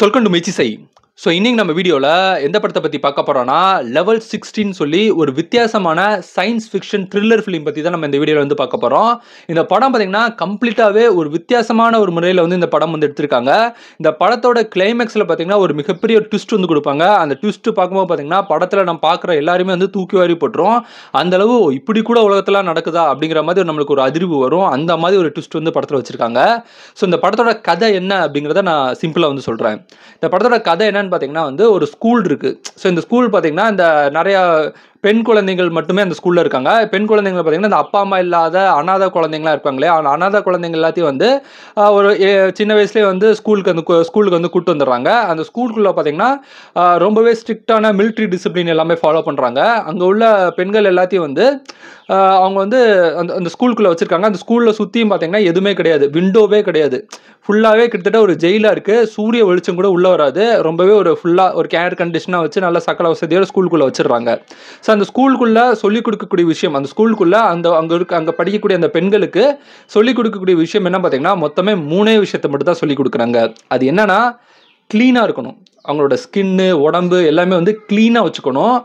சொல்கண்டு முயற்சி செய் ஸோ இன்னைக்கு நம்ம வீடியோவில் எந்த படத்தை பற்றி பார்க்க போகிறோன்னா லெவல் சிக்ஸ்டின் சொல்லி ஒரு வித்தியாசமான சயின்ஸ் ஃபிக்ஷன் த்ரில்லர் ஃபிலிம் பற்றி தான் நம்ம இந்த வீடியோவில் வந்து பார்க்க போகிறோம் இந்த படம் பார்த்திங்கன்னா கம்ப்ளீட்டாகவே ஒரு வித்தியாசமான ஒரு முறையில் வந்து இந்த படம் வந்து எடுத்திருக்காங்க இந்த படத்தோட கிளைமேக்ஸில் பார்த்தீங்கன்னா ஒரு மிகப்பெரிய ட்விஸ்ட் வந்து கொடுப்பாங்க அந்த ட்விஸ்ட்டு பார்க்கும்போது பார்த்தீங்கன்னா படத்தில் நம்ம பார்க்குற எல்லாருமே வந்து தூக்கி வாரி போட்டுரும் அந்தளவு இப்படி கூட உலகத்தில் நடக்குதா அப்படிங்கிற மாதிரி நம்மளுக்கு ஒரு அதிர்வு வரும் அந்த மாதிரி ஒரு ட்விஸ்ட் வந்து படத்தில் வச்சுருக்காங்க ஸோ இந்த படத்தோட கதை என்ன அப்படிங்கிறத நான் சிம்பிளாக வந்து சொல்கிறேன் இந்த படத்தோட கதை என்ன என்னன்னு பார்த்தீங்கன்னா வந்து ஒரு ஸ்கூல் இருக்குது ஸோ இந்த ஸ்கூல் பார்த்தீங்கன்னா இந்த நிறையா பெண் குழந்தைகள் மட்டுமே அந்த ஸ்கூலில் இருக்காங்க பெண் குழந்தைங்க பார்த்தீங்கன்னா அந்த அப்பா அம்மா இல்லாத அனாத குழந்தைங்களாம் இருப்பாங்களே அனாத குழந்தைங்க எல்லாத்தையும் வந்து ஒரு சின்ன வயசுலேயே வந்து ஸ்கூலுக்கு அந்த ஸ்கூலுக்கு வந்து கூட்டு வந்துடுறாங்க அந்த ஸ்கூலுக்குள்ளே பார்த்தீங்கன்னா ரொம்பவே ஸ்ட்ரிக்டான மிலிட்ரி டிசிப்ளின் எல்லாமே ஃபாலோ பண்ணுறாங்க அங்கே உள்ள பெண்கள் எல்லாத்தையும் வந்து அவங்க வந்து அந்த அந்த ஸ்கூலுக்குள்ளே வச்சுருக்காங்க அந்த ஸ்கூலில் சுற்றியும் பார்த்தீங்கன்னா எதுவுமே கிடையாது விண்டோவே கிடையாது ஃபுல்லாகவே கிட்டத்தட்ட ஒரு ஜெயிலாக இருக்குது சூரிய வெளிச்சம் கூட உள்ளே வராது ரொம்பவே ஒரு ஃபுல்லாக ஒரு கேர் கண்டிஷனாக வச்சு நல்ல சக்கல வசதியோட ஸ்கூலுக்குள்ளே வச்சிடுறாங்க ஸோ அந்த ஸ்கூலுக்குள்ளே சொல்லிக் கொடுக்கக்கூடிய விஷயம் அந்த ஸ்கூலுக்குள்ளே அந்த அங்கே இருக்க அங்கே படிக்கக்கூடிய அந்த பெண்களுக்கு சொல்லிக் கொடுக்கக்கூடிய விஷயம் என்ன பார்த்தீங்கன்னா மொத்தமே மூணே விஷயத்தை மட்டும் தான் சொல்லிக் கொடுக்குறாங்க அது என்னென்னா க்ளீனாக இருக்கணும் அவங்களோட ஸ்கின்னு உடம்பு எல்லாமே வந்து க்ளீனாக வச்சுக்கணும்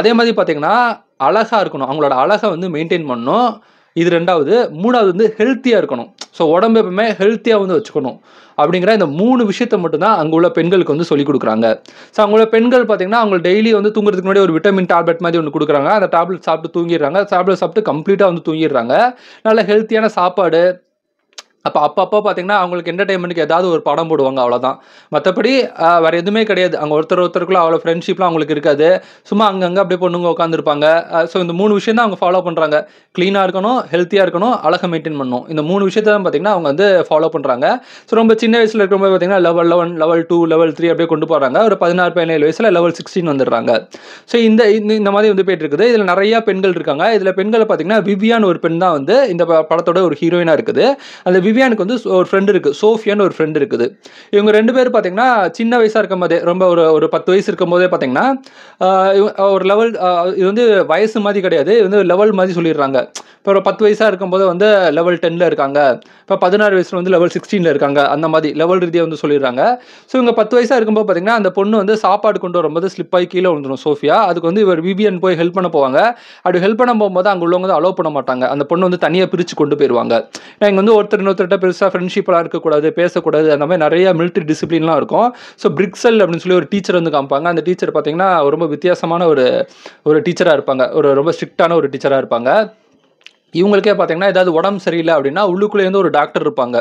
அதே மாதிரி பார்த்திங்கன்னா அழகாக இருக்கணும் அவங்களோட அழகை வந்து மெயின்டைன் பண்ணணும் இது ரெண்டாவது மூணாவது வந்து ஹெல்த்தியாக இருக்கணும் ஸோ உடம்பு எப்பவுமே ஹெல்த்தியாக வந்து வச்சுக்கணும் அப்படிங்கிற இந்த மூணு விஷயத்த மட்டும்தான் அங்கே உள்ள பெண்களுக்கு வந்து சொல்லிக் கொடுக்குறாங்க ஸோ அங்கே உள்ள பெண்கள் பார்த்தீங்கன்னா அவங்க டெய்லி வந்து தூங்குறதுக்கு முன்னாடி ஒரு விட்டமின் டேப்லெட் மாதிரி ஒன்று கொடுக்குறாங்க அந்த டேப்லெட் சாப்பிட்டு தூங்கிடுறாங்க டேப்லெட் சாப்பிட்டு கம்ப்ளீட்டாக வந்து தூங்கிடுறாங்க நல்ல ஹெல்த்தியான சாப்பாடு அப்போ அப்பப்போ பார்த்தீங்கன்னா அவங்களுக்கு என்டர்டைன்மெண்ட்டுக்கு ஏதாவது ஒரு படம் போடுவாங்க அவ்வளோதான் மற்றபடி வேறு எதுவுமே கிடையாது அங்கே ஒருத்தர் ஒருத்தருக்குள்ள அவ்வளோ ஃப்ரெண்ட்ஷிப்லாம் அவங்களுக்கு இருக்காது சும்மா அங்கங்கே அப்படியே பொண்ணுங்க உட்காந்துருப்பாங்க ஸோ இந்த மூணு விஷயம் தான் அவங்க ஃபாலோ பண்ணுறாங்க க்ளீனாக இருக்கணும் ஹெல்த்தியாக இருக்கணும் அழகாக மெயின்டைன் பண்ணணும் இந்த மூணு விஷயத்தை தான் பார்த்தீங்கன்னா அவங்க வந்து ஃபாலோ பண்ணுறாங்க ஸோ ரொம்ப சின்ன வயசில் இருக்கும்போது பார்த்தீங்கன்னா level eleven level two level three அப்படியே கொண்டு போகிறாங்க ஒரு பதினாறு பதினேழு வயசில் லெவல் சிக்ஸ்டீன் வந்துடுறாங்க ஸோ இந்த இந்த மாதிரி வந்து போயிட்டு இருக்குது இதில் நிறையா பெண்கள் இருக்காங்க இதில் பெண்களை பார்த்தீங்கன்னா விவியான் ஒரு பெண் தான் வந்து இந்த படத்தோட ஒரு ஹீரோயினாக இருக்குது அந்த விவி திவ்யானுக்கு வந்து ஒரு ஃப்ரெண்டு இருக்குது சோஃபியான்னு ஒரு ஃப்ரெண்டு இருக்குது இவங்க ரெண்டு பேர் பார்த்தீங்கன்னா சின்ன வயசாக இருக்கும் போதே ரொம்ப ஒரு ஒரு பத்து வயசு இருக்கும் போதே பார்த்தீங்கன்னா ஒரு லெவல் இது வந்து வயசு மாதிரி கிடையாது இது வந்து லெவல் மாதிரி சொல்லிடுறாங்க இப்போ பத்து வயசாக இருக்கும்போது வந்து லெவல் டென்னில் இருக்காங்க இப்போ பதினாறு வயசில் வந்து லெவல் சிக்ஸ்டீனில் இருக்காங்க அந்த மாதிரி லெவல் ரீதியாக வந்து சொல்லிடுறாங்க ஸோ இவங்க பத்து வயசாக இருக்கும்போது பார்த்தீங்கன்னா அந்த பொண்ணு வந்து சாப்பாடு கொண்டு வரும்போது ஸ்லிப் ஆகி கீழே விழுந்துடும் சோஃபியா அதுக்கு வந்து இவர் விபிஎன் போய் ஹெல்ப் பண்ண போவாங்க அப்படி ஹெல்ப் பண்ண போகும்போது அங்கே உள்ளவங்க வந்து அலோவ் பண்ண மாட்டாங்க அந்த பொண்ணு வந்து தனியாக பிரித்து கொண்டு போயிடுவாங்க இங்கே வந்து ஒருத்தர் இன்னொருத்தர்கிட்ட பெருசாக ஃப்ரெண்ட்ஷிப்பெலாம் இருக்கக்கூடாது பேசக்கூடாது அந்த மாதிரி நிறைய மிலிட்ரி டிசிப்ளின்லாம் இருக்கும் ஸோ பிரிக்ஸல் அப்படின்னு சொல்லி ஒரு டீச்சர் வந்து காமிப்பாங்க அந்த டீச்சர் பார்த்தீங்கன்னா ரொம்ப வித்தியாசமான ஒரு ஒரு டீச்சராக இருப்பாங்க ஒரு ரொம்ப ஸ்ட்ரிக்டான ஒரு டீச்சராக இருப்பாங்க இவங்களுக்கே பார்த்தீங்கன்னா ஏதாவது உடம்பு சரியில்லை அப்படின்னா உள்ளுக்குள்ளேருந்து ஒரு டாக்டர் இருப்பாங்க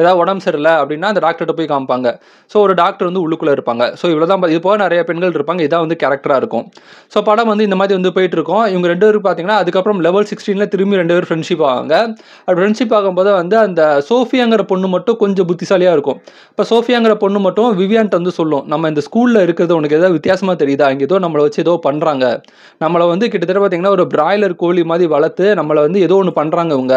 ஏதாவது உடம்பு சரியில்லை அப்படின்னா அந்த டாக்டர்கிட்ட போய் காமிப்பாங்க ஸோ ஒரு டாக்டர் வந்து உள்ளுக்குள்ளே இருப்பாங்க ஸோ இவ்வளோ தான் இது போக நிறைய பெண்கள் இருப்பாங்க இதான் வந்து கேரக்டராக இருக்கும் ஸோ படம் வந்து இந்த மாதிரி வந்து போயிட்டு இருக்கோம் இவங்க ரெண்டு பேரும் பார்த்தீங்கன்னா அதுக்கப்புறம் லெவல் சிக்ஸ்டீனில் திரும்பி ரெண்டு பேரும் ஃப்ரெண்ட்ஷிப் ஆவாங்க அப்படி ஃப்ரெண்ட்ஷிப் ஆகும்போது வந்து அந்த சோஃபியாங்கிற பொண்ணு மட்டும் கொஞ்சம் புத்திசாலியாக இருக்கும் இப்போ சோஃபியாங்கிற பொண்ணு மட்டும் விவியான்ட்டு வந்து சொல்லும் நம்ம இந்த ஸ்கூலில் இருக்கிறது உனக்கு ஏதாவது வித்தியாசமாக தெரியுதா அங்கே ஏதோ நம்மளை வச்சு ஏதோ பண்ணுறாங்க நம்மளை வந்து கிட்டத்தட்ட பார்த்தீங்கன்னா ஒரு பிராய்லர் கோழி மாதிரி வளர்த்து நம்மளை வந்து ஏதோ ஒன்று பண்ணுறாங்க இவங்க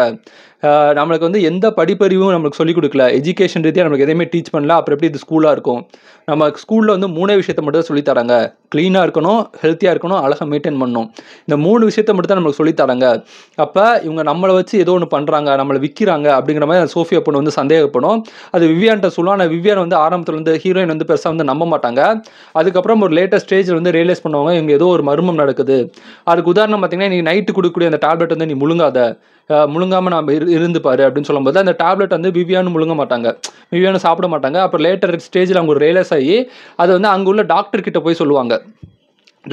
நம்மளுக்கு வந்து எந்த படிப்பறிவும் நம்மளுக்கு சொல்லிக் கொடுக்கல எஜுகேஷன் ரீதியாக நம்மளுக்கு எதையுமே டீச் பண்ணல அப்புறம் எப்படி இது ஸ்கூலாக இருக்கும் நம்ம ஸ்கூலில் வந்து மூணே விஷயத்தை மட்டும் தான் சொல்லித்தராங்க க்ளீனாக இருக்கணும் ஹெல்த்தியாக இருக்கணும் அழகாக மெயின்டைன் பண்ணணும் இந்த மூணு விஷயத்தை மட்டும் தான் நம்மளுக்கு சொல்லித்தராங்க அப்போ இவங்க நம்மளை வச்சு ஏதோ ஒன்று பண்ணுறாங்க நம்மளை விற்கிறாங்க அப்படிங்கிற மாதிரி அந்த சோஃபியா பொண்ணு வந்து சந்தேகப்படும் அது விவியான்ட்ட சொல்லுவோம் ஆனால் விவியான் வந்து ஆரம்பத்தில் வந்து ஹீரோயின் வந்து பெருசாக வந்து நம்ப மாட்டாங்க அதுக்கப்புறம் ஒரு லேட்டஸ்ட் ஸ்டேஜில் வந்து ரியலைஸ் பண்ணுவாங்க இவங்க ஏதோ ஒரு மர்மம் நடக்குது அதுக்கு உதாரணம் பார்த்தீங்கன்னா நீ நைட்டு கொடுக்கக்கூடிய அந்த டேப்லெட் வந்து நீ முழுங்காத முழுங்காமல் நம்ம இருந்து பாரு அப்படின்னு சொல்லும்போது அந்த டேப்லெட் வந்து விவியானு முழுங்க மாட்டாங்க விவியானு சாப்பிட மாட்டாங்க அப்புறம் லேட்டர் ஸ்டேஜில் அவங்க ரியலைஸ் ஆகி அதை வந்து அங்கே உள்ள டாக்டர் கிட்ட போய் சொல்லுவாங்க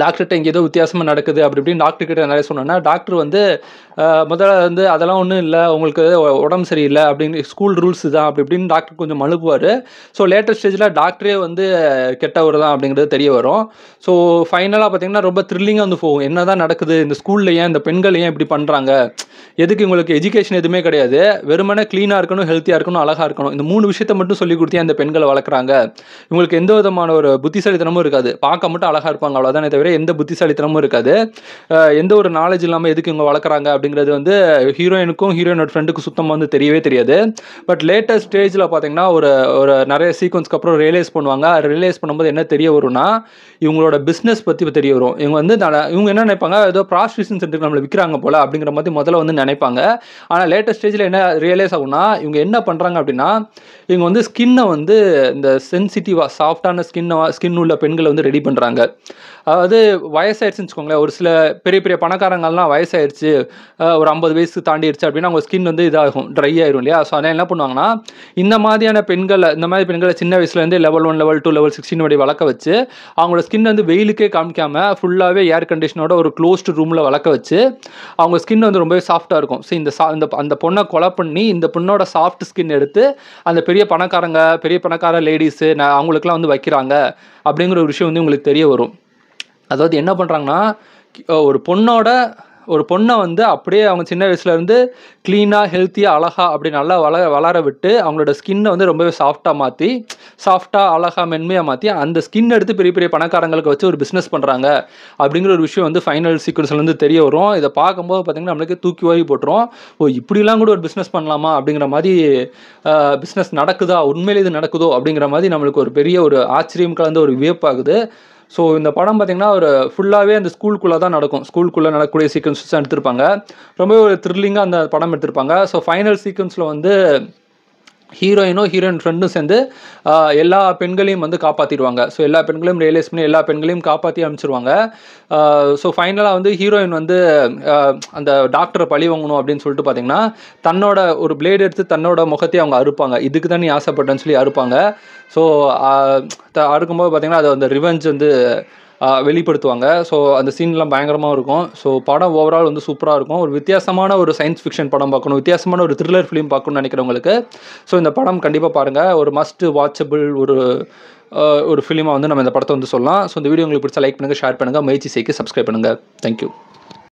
டாக்டர்கிட்ட இங்கே ஏதோ வித்தியாசமாக நடக்குது அப்படி இப்படின்னு டாக்டர்கிட்ட நிறைய சொன்னோன்னா டாக்டர் வந்து முதல்ல வந்து அதெல்லாம் ஒன்றும் இல்லை உங்களுக்கு உடம்பு சரியில்லை அப்படின்னு ஸ்கூல் ரூல்ஸ் தான் அப்படி இப்படின்னு டாக்டர் கொஞ்சம் மழுப்புவார் ஸோ லேட்டஸ்ட் ஸ்டேஜில் டாக்டரே வந்து கெட்டவர் தான் அப்படிங்கிறது தெரிய வரும் ஸோ ஃபைனலாக பார்த்தீங்கன்னா ரொம்ப த்ரில்லிங்காக வந்து போகும் என்ன தான் நடக்குது இந்த ஸ்கூல்ல ஏன் இந்த பெண்கள் ஏன் இப்படி பண்ணுறாங்க எதுக்கு உங்களுக்கு எஜுகேஷன் எதுவுமே கிடையாது வெறுமனே க்ளீனாக இருக்கணும் ஹெல்த்தியாக இருக்கணும் அழகாக இருக்கணும் இந்த மூணு விஷயத்த மட்டும் சொல்லி கொடுத்தே அந்த பெண்களை வளர்க்குறாங்க இவங்களுக்கு எந்த விதமான ஒரு புத்திசாலித்தனமும் இருக்காது பார்க்க மட்டும் அழகாக இருப்பாங்க அவ்வளோதான் தவிர எந்த புத்திசாலித்தனமும் இருக்காது எந்த ஒரு நாலேஜ் இல்லாமல் எதுக்கு இவங்க வளர்க்குறாங்க அப்படிங்கிறது வந்து ஹீரோயினுக்கும் ஹீரோயினோட ஃப்ரெண்டுக்கும் சுத்தமாக வந்து தெரியவே தெரியாது பட் லேட்டஸ்ட் ஸ்டேஜில் பார்த்தீங்கன்னா ஒரு ஒரு நிறைய சீக்வன்ஸ்க்கு அப்புறம் ரியலைஸ் பண்ணுவாங்க ரியலைஸ் பண்ணும்போது என்ன தெரிய வரும்னா இவங்களோட பிஸ்னஸ் பற்றி தெரிய வரும் இவங்க வந்து இவங்க என்ன நினைப்பாங்க ஏதோ ப்ராஸ்டியூஷன் சென்டருக்கு நம்மளை விற்கிறாங்க போல் அப்படிங்கிற மாதிரி முதல்ல வந்து நினைப்பாங்க ஆனால் லேட்டஸ்ட் ஸ்டேஜில் என்ன ரியலைஸ் ஆகும்னா இவங்க என்ன பண்ணுறாங்க அப்படின்னா இவங்க வந்து ஸ்கின்னை வந்து இந்த சென்சிட்டிவாக சாஃப்டான ஸ்கின்னை ஸ்கின் உள்ள பெண்களை வந்து ரெடி பண்ணுறாங்க அதாவது வயசாயிடுச்சுன்னு வச்சுக்கோங்களேன் ஒரு சில பெரிய பெரிய பணக்காரங்கள்லாம் வயசாயிடுச்சு ஒரு ஐம்பது வயசு தாண்டிடுச்சு அப்படின்னா அவங்க ஸ்கின் வந்து இதாகும் ட்ரை ஆயிரும் இல்லையா ஸோ அதனால் என்ன பண்ணுவாங்கன்னா இந்த மாதிரியான பெண்களை இந்த மாதிரி பெண்களை சின்ன வயசுலேருந்து level one level two level sixteen வடி வளர்க்க வச்சு அவங்களோட ஸ்கின் வந்து வெயிலுக்கே காமிக்காமல் ஃபுல்லாகவே ஏர் கண்டிஷனோட ஒரு க்ளோஸ்டு ரூமில் வளர்க்க வச்சு அவங்க ஸ்கின் வந்து ரொம்பவே சாஃப்டாக இருக்கும் ஸோ இந்த சா இந்த அந்த பொண்ணை கொலை பண்ணி இந்த பொண்ணோட சாஃப்ட் ஸ்கின் எடுத்து அந்த பெரிய பணக்காரங்க பெரிய பணக்கார லேடிஸு அவங்களுக்குலாம் வந்து வைக்கிறாங்க அப்படிங்கிற ஒரு விஷயம் வந்து உங்களுக்கு தெரிய வரும் அதாவது என்ன பண்ணுறாங்கன்னா ஒரு பொண்ணோட ஒரு பொண்ணை வந்து அப்படியே அவங்க சின்ன வயசுலேருந்து க்ளீனாக ஹெல்த்தியாக அழகாக அப்படி நல்லா வள வளர விட்டு அவங்களோட ஸ்கின்னை வந்து ரொம்பவே சாஃப்டாக மாற்றி சாஃப்டாக அழகாக மென்மையாக மாற்றி அந்த ஸ்கின் எடுத்து பெரிய பெரிய பணக்காரங்களுக்கு வச்சு ஒரு பிஸ்னஸ் பண்ணுறாங்க அப்படிங்கிற ஒரு விஷயம் வந்து ஃபைனல் சீக்வன்ஸ்லேருந்து தெரிய வரும் இதை பார்க்கும்போது பார்த்திங்கன்னா நம்மளுக்கு தூக்கி வாரி போட்டுரும் ஓ இப்படிலாம் கூட ஒரு பிஸ்னஸ் பண்ணலாமா அப்படிங்கிற மாதிரி பிஸ்னஸ் நடக்குதா உண்மையிலே இது நடக்குதோ அப்படிங்கிற மாதிரி நம்மளுக்கு ஒரு பெரிய ஒரு ஆச்சரியம் கலந்த ஒரு வியப்பாகுது ஸோ இந்த படம் பார்த்திங்கன்னா ஒரு ஃபுல்லாகவே அந்த ஸ்கூலுக்குள்ளே தான் நடக்கும் ஸ்கூல்குள்ளே நடக்கக்கூடிய சீக்வன்ஸ் எடுத்திருப்பாங்க ரொம்பவே ஒரு த்ரில்லிங்காக அந்த படம் எடுத்திருப்பாங்க ஸோ ஃபைனல் சீக்வன்ஸில் வந்து ஹீரோயினும் ஹீரோயின் ஃப்ரெண்டும் சேர்ந்து எல்லா பெண்களையும் வந்து காப்பாற்றிடுவாங்க ஸோ எல்லா பெண்களையும் ரியலைஸ் பண்ணி எல்லா பெண்களையும் காப்பாற்றி அனுப்பிச்சிருவாங்க ஸோ ஃபைனலாக வந்து ஹீரோயின் வந்து அந்த டாக்டரை பழி வாங்கணும் அப்படின்னு சொல்லிட்டு பார்த்தீங்கன்னா தன்னோட ஒரு பிளேடு எடுத்து தன்னோட முகத்தையும் அவங்க அறுப்பாங்க இதுக்கு தான் நீ ஆசைப்பட்டேன்னு சொல்லி அறுப்பாங்க ஸோ அறுக்கும்போது பார்த்தீங்கன்னா அது அந்த ரிவெஞ்ச் வந்து வெளிப்படுத்துவாங்க ஸோ அந்த சீன்லாம் பயங்கரமாக இருக்கும் ஸோ படம் ஓவரால் வந்து சூப்பராக இருக்கும் ஒரு வித்தியாசமான ஒரு சயின்ஸ் ஃபிக்ஷன் படம் பார்க்கணும் வித்தியாசமான ஒரு த்ரில்லர் ஃபிலிம் பார்க்கணும்னு நினைக்கிறவங்களுக்கு ஸோ இந்த படம் கண்டிப்பாக பாருங்கள் ஒரு மஸ்ட் வாட்சபிள் ஒரு ஒரு ஃபிலிமாக வந்து நம்ம இந்த படத்தை வந்து சொல்லலாம் ஸோ இந்த வீடியோ உங்களுக்கு பிடிச்சா லைக் பண்ணுங்கள் ஷேர் பண்ணுங்கள் மயிற்சி செய்க்கு சப்ஸ்கிரைப் பண்ணுங்கள் தேங்க்யூ